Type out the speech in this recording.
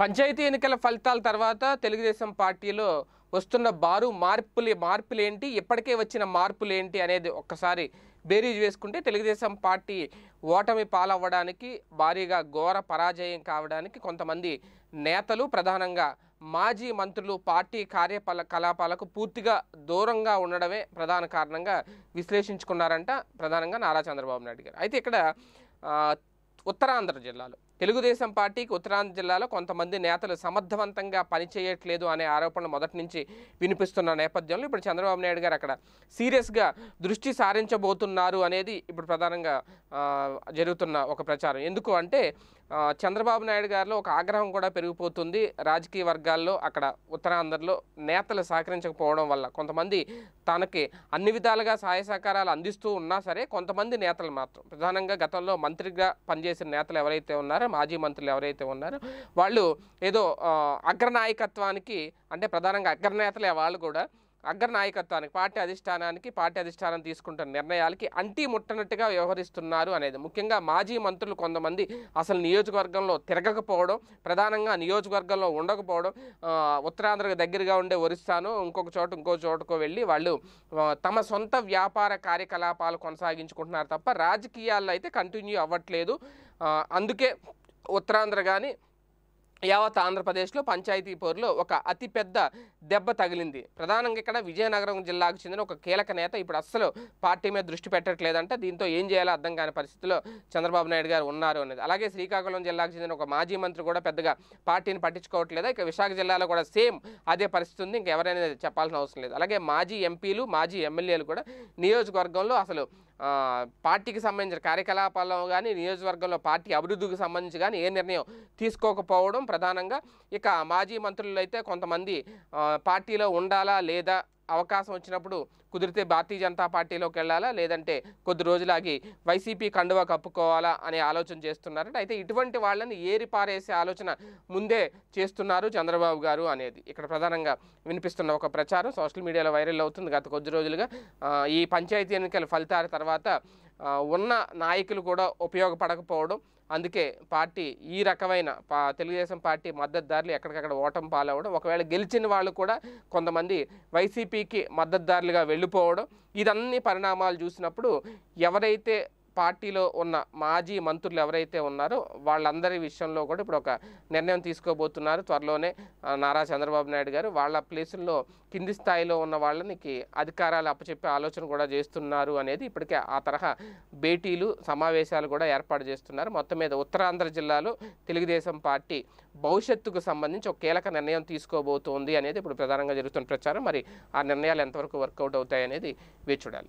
పంచాయతీ ఎన్నికల ఫలితాల తర్వాత తెలుగుదేశం పార్టీలో వస్తున్న బారు మార్పులు మార్పులేంటి ఇప్పటికే వచ్చిన మార్పులేంటి అనేది ఒక్కసారి బేరీజ్ వేసుకుంటే తెలుగుదేశం పార్టీ ఓటమి పాలవ్వడానికి భారీగా ఘోర పరాజయం కావడానికి కొంతమంది నేతలు ప్రధానంగా మాజీ మంత్రులు పార్టీ కార్యపాల కలాపాలకు పూర్తిగా దూరంగా ఉండడమే ప్రధాన కారణంగా విశ్లేషించుకున్నారంట ప్రధానంగా నారా చంద్రబాబు నాయుడు గారు అయితే ఇక్కడ ఉత్తరాంధ్ర జిల్లాలో తెలుగుదేశం పార్టీకి ఉత్తరాంధ్ర జిల్లాలో కొంతమంది నేతలు సమర్థవంతంగా పనిచేయట్లేదు అనే ఆరోపణలు మొదటి నుంచి వినిపిస్తున్న నేపథ్యంలో ఇప్పుడు చంద్రబాబు నాయుడు గారు అక్కడ సీరియస్గా దృష్టి సారించబోతున్నారు అనేది ఇప్పుడు ప్రధానంగా జరుగుతున్న ఒక ప్రచారం ఎందుకు అంటే చంద్రబాబు నాయుడు గారిలో ఒక ఆగ్రహం కూడా పెరిగిపోతుంది రాజకీయ వర్గాల్లో అక్కడ ఉత్తరాంధ్రలో నేతలు సహకరించకపోవడం వల్ల కొంతమంది తనకి అన్ని విధాలుగా సహాయ సహకారాలు అందిస్తూ ఉన్నా సరే కొంతమంది నేతలు మాత్రం ప్రధానంగా గతంలో మంత్రిగా పనిచేసిన నేతలు ఎవరైతే ఉన్నారో మాజీ మంత్రులు ఎవరైతే ఉన్నారో వాళ్ళు ఏదో అగ్రనాయకత్వానికి అంటే ప్రధానంగా అగ్రనేతలే వాళ్ళు కూడా అగ్ర నాయకత్వానికి పార్టీ అధిష్టానానికి పార్టీ అధిష్టానం తీసుకుంటున్న నిర్ణయాలకి అంటి ముట్టనట్టుగా వ్యవహరిస్తున్నారు అనేది ముఖ్యంగా మాజీ మంత్రులు కొంతమంది అసలు నియోజకవర్గంలో తిరగకపోవడం ప్రధానంగా నియోజకవర్గంలో ఉండకపోవడం ఉత్తరాంధ్రకు దగ్గరగా ఉండే ఒరిస్సాను ఇంకొక చోట ఇంకో చోటకో వెళ్ళి వాళ్ళు తమ సొంత వ్యాపార కార్యకలాపాలు కొనసాగించుకుంటున్నారు తప్ప రాజకీయాల్లో అయితే కంటిన్యూ అవ్వట్లేదు అందుకే ఉత్తరాంధ్ర కానీ యావత్ ఆంధ్రప్రదేశ్లో పంచాయతీ పోరులో ఒక అతిపెద్ద దెబ్బ తగిలింది ప్రధానంగా ఇక్కడ విజయనగరం జిల్లాకు చెందిన ఒక కీలక నేత ఇప్పుడు అస్సలు పార్టీ మీద దృష్టి పెట్టట్లేదంటే దీంతో ఏం చేయాలో అర్థం కాని పరిస్థితిలో చంద్రబాబు నాయుడు గారు ఉన్నారు అనేది అలాగే శ్రీకాకుళం జిల్లాకు చెందిన ఒక మాజీ మంత్రి కూడా పెద్దగా పార్టీని పట్టించుకోవట్లేదు ఇక విశాఖ జిల్లాలో కూడా సేమ్ అదే పరిస్థితి ఉంది ఇంకెవరైనా చెప్పాల్సిన అవసరం లేదు అలాగే మాజీ ఎంపీలు మాజీ ఎమ్మెల్యేలు కూడా నియోజకవర్గంలో అసలు పార్టీకి సంబంధించిన కార్యకలాపాల్లో కానీ నియోజకవర్గంలో పార్టీ అభివృద్ధికి సంబంధించి కానీ ఏ నిర్ణయం తీసుకోకపోవడం ప్రధానంగా ఇక మాజీ మంత్రులు అయితే కొంతమంది పార్టీలో ఉండాలా లేదా అవకాశం వచ్చినప్పుడు కుదిరితే భారతీయ జనతా పార్టీలోకి వెళ్ళాలా లేదంటే కొద్ది రోజులాగి వైసీపీ కండువా కప్పుకోవాలా అనే ఆలోచన చేస్తున్నారంటే అయితే ఇటువంటి వాళ్ళని ఏరి పారేసే ఆలోచన ముందే చేస్తున్నారు చంద్రబాబు గారు అనేది ఇక్కడ ప్రధానంగా వినిపిస్తున్న ఒక ప్రచారం సోషల్ మీడియాలో వైరల్ అవుతుంది గత కొద్ది రోజులుగా ఈ పంచాయతీ ఎన్నికల ఫలితాల తర్వాత ఉన్న నాయకులు కూడా ఉపయోగపడకపోవడం అందుకే పార్టీ ఈ రకమైన పా తెలుగుదేశం పార్టీ మద్దతుదారులు ఎక్కడికక్కడ ఓటమి పాలవడం ఒకవేళ గెలిచిన వాళ్ళు కూడా కొంతమంది వైసీపీకి మద్దతుదారులుగా వెళ్ళిపోవడం ఇదన్నీ పరిణామాలు చూసినప్పుడు ఎవరైతే పార్టీలో ఉన్న మాజీ మంత్రులు ఎవరైతే ఉన్నారో వాళ్ళందరి విషయంలో కూడా ఇప్పుడు ఒక నిర్ణయం తీసుకోబోతున్నారు త్వరలోనే నారా చంద్రబాబు నాయుడు గారు వాళ్ళ ప్లేసుల్లో కింది స్థాయిలో ఉన్న వాళ్ళనికి అధికారాలు అప్పచెప్పే ఆలోచన కూడా చేస్తున్నారు అనేది ఇప్పటికే ఆ తరహా భేటీలు సమావేశాలు కూడా ఏర్పాటు చేస్తున్నారు మొత్తం మీద ఉత్తరాంధ్ర జిల్లాలో తెలుగుదేశం పార్టీ భవిష్యత్తుకు సంబంధించి ఒక కీలక నిర్ణయం తీసుకోబోతోంది అనేది ఇప్పుడు ప్రధానంగా జరుగుతున్న ప్రచారం మరి ఆ నిర్ణయాలు ఎంతవరకు వర్కౌట్ అవుతాయి అనేది వేచి చూడాలి